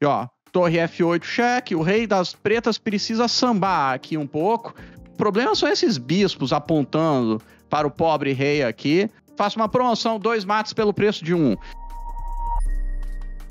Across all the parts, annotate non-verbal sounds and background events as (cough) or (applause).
E, ó, torre F8 cheque, o rei das pretas precisa sambar aqui um pouco. O problema são esses bispos apontando para o pobre rei aqui. Faça uma promoção, dois mates pelo preço de um.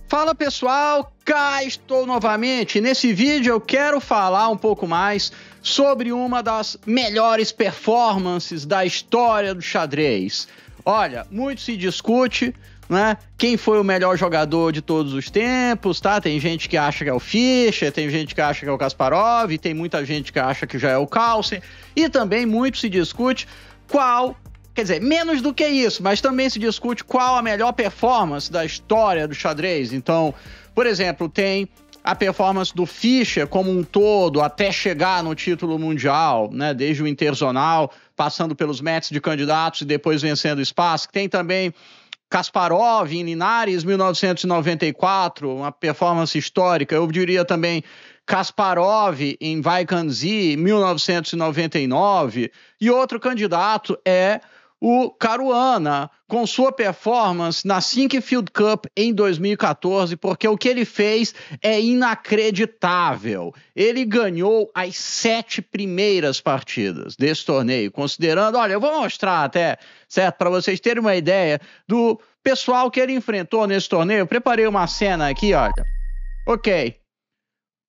Fala pessoal, cá estou novamente. Nesse vídeo eu quero falar um pouco mais sobre uma das melhores performances da história do xadrez. Olha, muito se discute né? Quem foi o melhor jogador de todos os tempos, tá? Tem gente que acha que é o Fischer, tem gente que acha que é o Kasparov, tem muita gente que acha que já é o Carlsen, e também muito se discute qual quer dizer, menos do que isso, mas também se discute qual a melhor performance da história do xadrez. Então, por exemplo, tem a performance do Fischer como um todo até chegar no título mundial, né, desde o interzonal, passando pelos mets de candidatos e depois vencendo o espaço. Tem também Kasparov em Linares, 1994, uma performance histórica. Eu diria também Kasparov em Vaikanzi, 1999. E outro candidato é o Caruana com sua performance na Sink Field Cup em 2014, porque o que ele fez é inacreditável. Ele ganhou as sete primeiras partidas desse torneio, considerando, olha, eu vou mostrar até, certo, para vocês terem uma ideia do pessoal que ele enfrentou nesse torneio. Eu preparei uma cena aqui, olha. Ok.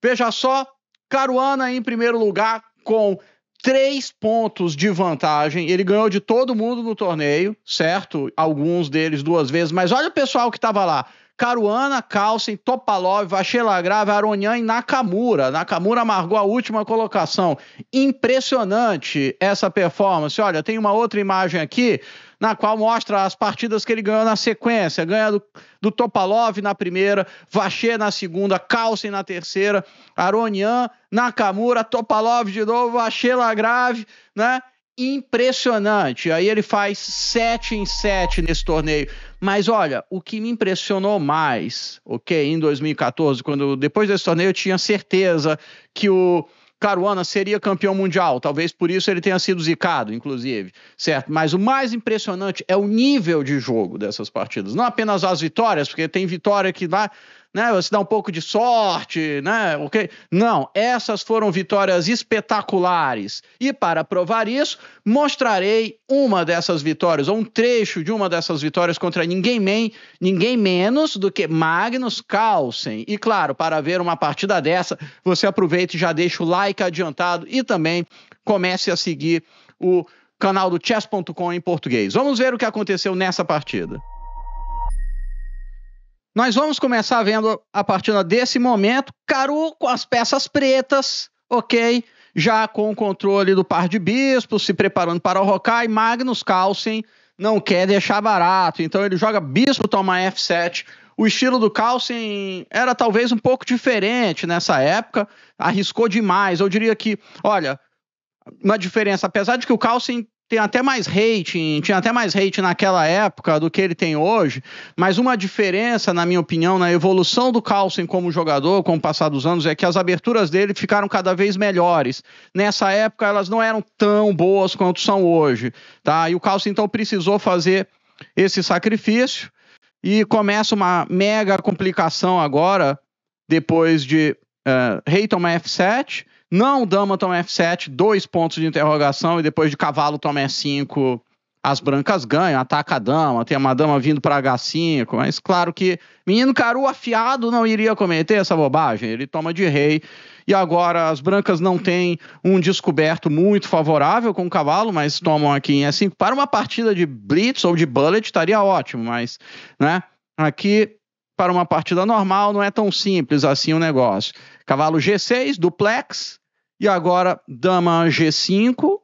Veja só, Caruana em primeiro lugar com três pontos de vantagem. Ele ganhou de todo mundo no torneio, certo? Alguns deles duas vezes. Mas olha o pessoal que estava lá. Caruana, Carlsen, Topalov, Vachela, Grave, Aronian e Nakamura. Nakamura amargou a última colocação. Impressionante essa performance. Olha, tem uma outra imagem aqui na qual mostra as partidas que ele ganhou na sequência. Ganha do, do Topalov na primeira, Vachê na segunda, Carlsen na terceira, Aronian, Nakamura, Topalov de novo, Vaché Lagrave, né? Impressionante. Aí ele faz 7 em 7 nesse torneio. Mas olha, o que me impressionou mais, ok, em 2014, quando depois desse torneio eu tinha certeza que o Caruana seria campeão mundial, talvez por isso ele tenha sido zicado, inclusive, certo? Mas o mais impressionante é o nível de jogo dessas partidas, não apenas as vitórias, porque tem vitória que vai né? Você dá um pouco de sorte, né? Ok? Não, essas foram vitórias espetaculares. E para provar isso, mostrarei uma dessas vitórias, ou um trecho de uma dessas vitórias contra ninguém, men ninguém menos do que Magnus Carlsen. E claro, para ver uma partida dessa, você aproveita e já deixa o like adiantado e também comece a seguir o canal do chess.com em português. Vamos ver o que aconteceu nessa partida. Nós vamos começar vendo a partir desse momento Caru com as peças pretas, ok? Já com o controle do par de bispos, se preparando para o e Magnus Carlsen não quer deixar barato, então ele joga bispo, toma F7. O estilo do Carlsen era talvez um pouco diferente nessa época, arriscou demais. Eu diria que, olha, uma diferença, apesar de que o Carlsen tem até mais rating, tinha até mais hate naquela época do que ele tem hoje, mas uma diferença, na minha opinião, na evolução do Carlsen como jogador, com o passar dos anos, é que as aberturas dele ficaram cada vez melhores. Nessa época, elas não eram tão boas quanto são hoje, tá? E o Carlsen, então, precisou fazer esse sacrifício e começa uma mega complicação agora, depois de uh, Hayton F7, não, dama toma F7, dois pontos de interrogação e depois de cavalo toma E5, as brancas ganham, ataca a dama, tem uma dama vindo para H5, mas claro que menino Caru afiado não iria cometer essa bobagem, ele toma de rei. E agora as brancas não têm um descoberto muito favorável com o cavalo, mas tomam aqui em E5. Para uma partida de blitz ou de bullet estaria ótimo, mas né, aqui para uma partida normal não é tão simples assim o negócio. Cavalo G6, duplex, e agora, dama G5.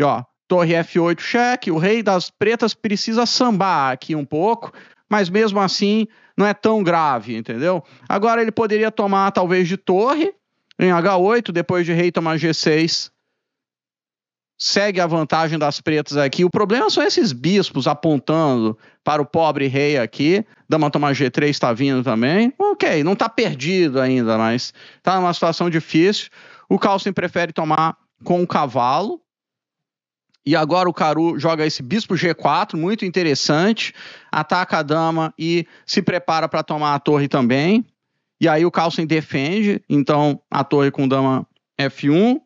E ó, torre F8 cheque. O rei das pretas precisa sambar aqui um pouco, mas mesmo assim não é tão grave, entendeu? Agora ele poderia tomar talvez de torre em H8, depois de rei tomar G6 segue a vantagem das pretas aqui. O problema são esses bispos apontando para o pobre rei aqui. Dama Tomar G3 está vindo também. Ok, não está perdido ainda, mas está numa situação difícil. O Carlsen prefere tomar com o cavalo. E agora o Caru joga esse bispo G4, muito interessante. Ataca a dama e se prepara para tomar a torre também. E aí o Carlsen defende, então a torre com dama F1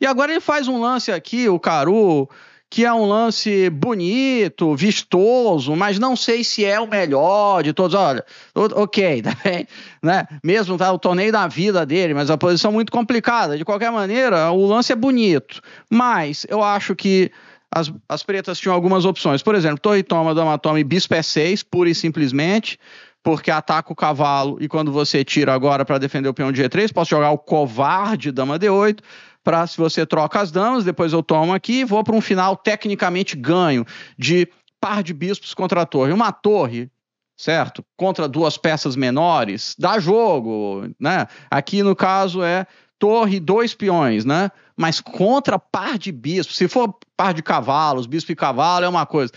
e agora ele faz um lance aqui, o Caru, que é um lance bonito, vistoso, mas não sei se é o melhor de todos. Olha, ok, (laughs) tá bem, né? Mesmo tá o torneio da vida dele, mas a posição muito complicada. De qualquer maneira, o lance é bonito, mas eu acho que as, as pretas tinham algumas opções. Por exemplo, Torritoma, Dama Toma e Bispo é E6, pura e simplesmente, porque ataca o cavalo e quando você tira agora para defender o peão de G3, posso jogar o covarde Dama D8 para se você troca as damas, depois eu tomo aqui e vou para um final tecnicamente ganho de par de bispos contra a torre. Uma torre certo? Contra duas peças menores, dá jogo, né? Aqui no caso é torre dois peões, né? Mas contra par de bispos, se for par de cavalos, bispo e cavalo é uma coisa.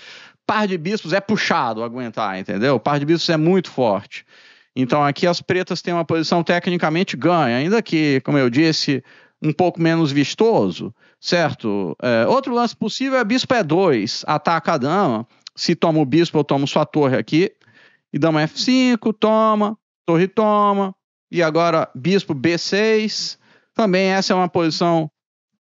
Par de bispos é puxado aguentar, entendeu? Par de bispos é muito forte. Então aqui as pretas têm uma posição tecnicamente ganha, ainda que, como eu disse, um pouco menos vistoso, certo? É, outro lance possível é bispo E2, é ataca a dama, se toma o bispo eu tomo sua torre aqui, e dama F5, toma, torre toma, e agora bispo B6, também essa é uma posição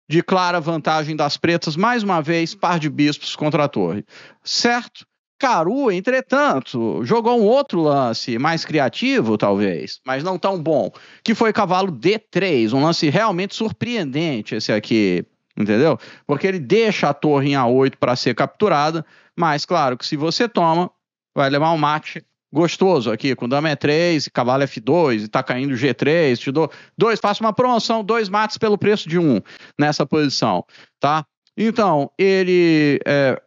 de clara vantagem das pretas, mais uma vez, par de bispos contra a torre, certo? Caru, entretanto, jogou um outro lance mais criativo, talvez, mas não tão bom, que foi cavalo D3, um lance realmente surpreendente esse aqui, entendeu? Porque ele deixa a torre em A8 para ser capturada, mas claro que se você toma, vai levar um mate gostoso aqui, com dama E3, cavalo F2, e tá caindo G3, te dou dois, faço uma promoção, dois mates pelo preço de um nessa posição, tá? Então, ele é,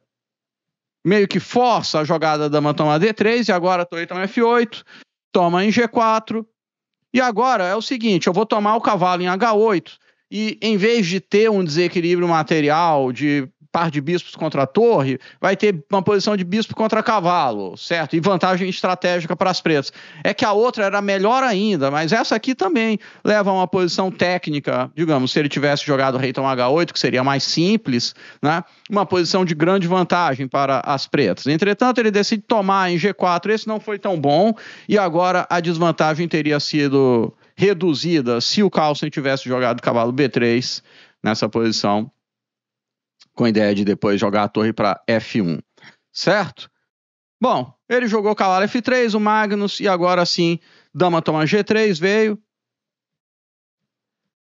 meio que força a jogada da dama toma D3 e agora torre toma F8, toma em G4. E agora é o seguinte, eu vou tomar o cavalo em H8 e em vez de ter um desequilíbrio material, de par de bispos contra a torre, vai ter uma posição de bispo contra cavalo, certo? E vantagem estratégica para as pretas. É que a outra era melhor ainda, mas essa aqui também leva a uma posição técnica, digamos, se ele tivesse jogado rei tão H8, que seria mais simples, né? Uma posição de grande vantagem para as pretas. Entretanto, ele decide tomar em G4, esse não foi tão bom, e agora a desvantagem teria sido reduzida se o Carlsen tivesse jogado cavalo B3 nessa posição com a ideia de depois jogar a torre para F1, certo? Bom, ele jogou cavalo F3, o Magnus, e agora sim, dama toma G3, veio.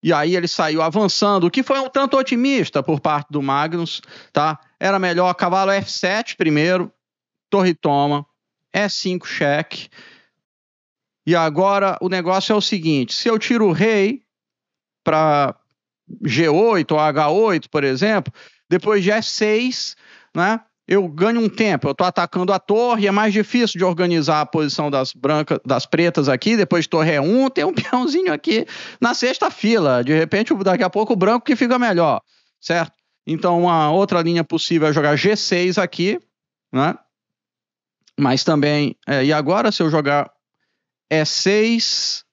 E aí ele saiu avançando, o que foi um tanto otimista por parte do Magnus, tá? Era melhor cavalo F7 primeiro, torre toma, E5 cheque. E agora o negócio é o seguinte, se eu tiro o rei para G8 ou H8, por exemplo, depois de F6, né? eu ganho um tempo, eu estou atacando a torre, é mais difícil de organizar a posição das brancas, das pretas aqui, depois de torre E1, tem um (laughs) peãozinho aqui na sexta fila, de repente daqui a pouco o branco que fica melhor, certo? Então uma outra linha possível é jogar G6 aqui, né? Mas também, é, e agora se eu jogar E6,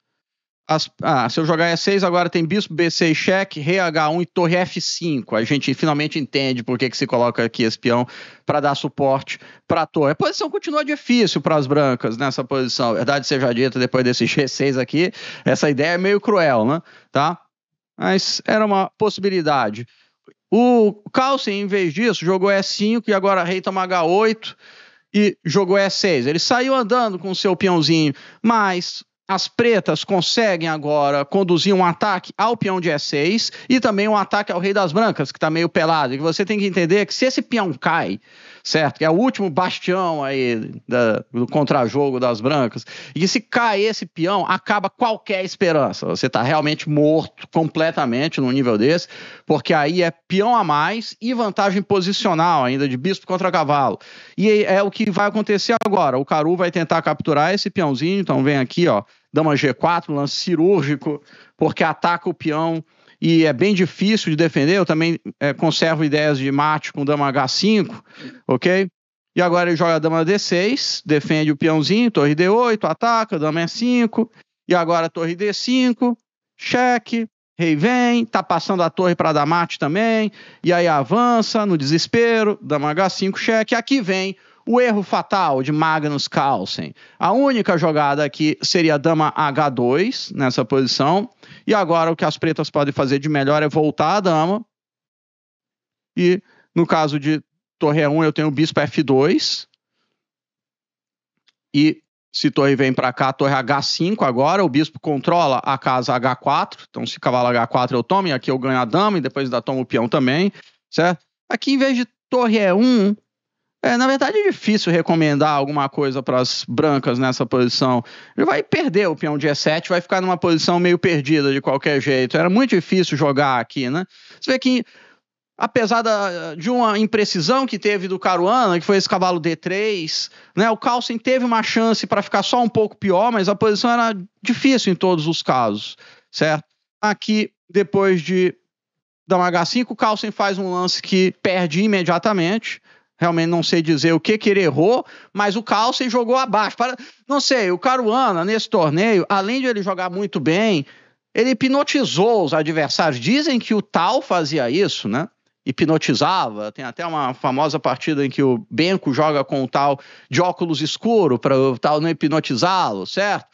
as, ah, se eu jogar E6, agora tem bispo, B6, cheque, rei H1 e torre F5. A gente finalmente entende por que, que se coloca aqui esse peão para dar suporte para a torre. A posição continua difícil para as brancas nessa posição. Verdade seja dita, depois desse G6 (laughs) aqui, essa ideia é meio cruel, né? Tá? Mas era uma possibilidade. O Carlsen, em vez disso, jogou E5 e agora rei toma H8 e jogou E6. Ele saiu andando com o seu peãozinho, mas as pretas conseguem agora conduzir um ataque ao peão de E6 e também um ataque ao rei das brancas, que está meio pelado. E você tem que entender que se esse peão cai, certo? Que é o último bastião aí da, do contrajogo das brancas. E se cai esse peão, acaba qualquer esperança. Você está realmente morto completamente num nível desse, porque aí é peão a mais e vantagem posicional ainda de bispo contra cavalo. E é o que vai acontecer agora. O Caru vai tentar capturar esse peãozinho, então vem aqui, ó, dama G4, lance cirúrgico, porque ataca o peão e é bem difícil de defender. Eu também é, conservo ideias de mate com dama H5, ok? E agora ele joga dama D6, defende o peãozinho, torre D8, ataca, dama E5. É e agora torre D5, cheque, rei vem, tá passando a torre para dar mate também. E aí avança no desespero, dama H5, cheque. Aqui vem o erro fatal de Magnus Carlsen. A única jogada aqui seria dama H2 nessa posição. E agora o que as pretas podem fazer de melhor é voltar a dama. E no caso de torre E1, eu tenho o bispo F2. E se torre vem para cá, torre H5 agora, o bispo controla a casa H4. Então, se cavalo H4 eu tomo, e aqui eu ganho a dama, e depois da tomo o peão também, certo? Aqui, em vez de torre E1, é, na verdade, é difícil recomendar alguma coisa para as brancas nessa posição. Ele vai perder o peão de E7, vai ficar numa posição meio perdida de qualquer jeito. Era muito difícil jogar aqui, né? Você vê que, apesar da, de uma imprecisão que teve do Caruana, que foi esse cavalo D3, né? O Carlsen teve uma chance para ficar só um pouco pior, mas a posição era difícil em todos os casos, certo? Aqui, depois de dama H5, o Carlsen faz um lance que perde imediatamente Realmente não sei dizer o que, que ele errou, mas o Calça jogou abaixo. Para, não sei, o Caruana, nesse torneio, além de ele jogar muito bem, ele hipnotizou os adversários. Dizem que o Tal fazia isso, né? Hipnotizava. Tem até uma famosa partida em que o Benco joga com o Tal de óculos escuro para o Tal não hipnotizá-lo, certo?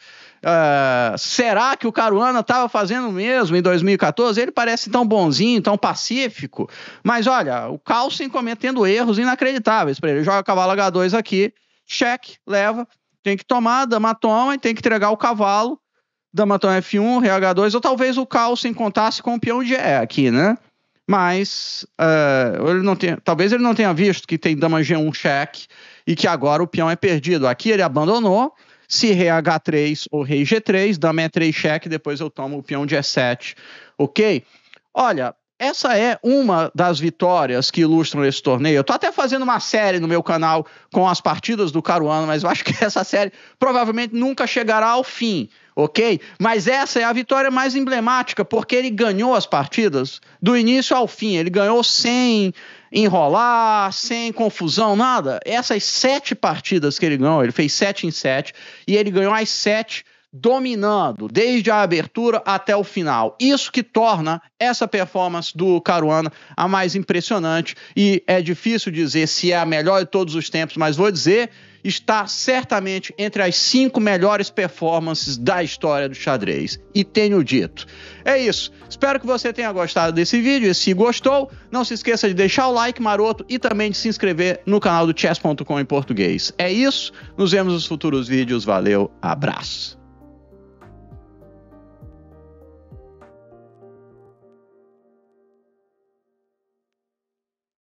Uh, será que o Caruana estava fazendo mesmo em 2014? Ele parece tão bonzinho, tão pacífico. Mas olha, o Carlsen cometendo erros inacreditáveis para ele. Joga cavalo H2 aqui, cheque, leva. Tem que tomar, dama toma e tem que entregar o cavalo. Dama toma F1, h 2 Ou talvez o Carlsen contasse com o peão de E aqui, né? Mas uh, ele não tenha, talvez ele não tenha visto que tem dama G1 cheque e que agora o peão é perdido. Aqui ele abandonou se rei H3 ou rei G3, dama E3 cheque, depois eu tomo o peão de E7, ok? Olha, essa é uma das vitórias que ilustram esse torneio. Eu tô até fazendo uma série no meu canal com as partidas do Caruana, mas eu acho que (laughs) essa série provavelmente nunca chegará ao fim ok? Mas essa é a vitória mais emblemática, porque ele ganhou as partidas do início ao fim. Ele ganhou sem enrolar, sem confusão, nada. Essas sete partidas que ele ganhou, ele fez sete em sete, e ele ganhou as sete dominando desde a abertura até o final. Isso que torna essa performance do Caruana a mais impressionante e é difícil dizer se é a melhor de todos os tempos, mas vou dizer está certamente entre as cinco melhores performances da história do xadrez. E tenho dito. É isso. Espero que você tenha gostado desse vídeo. E se gostou, não se esqueça de deixar o like maroto e também de se inscrever no canal do chess.com em português. É isso. Nos vemos nos futuros vídeos. Valeu, abraço.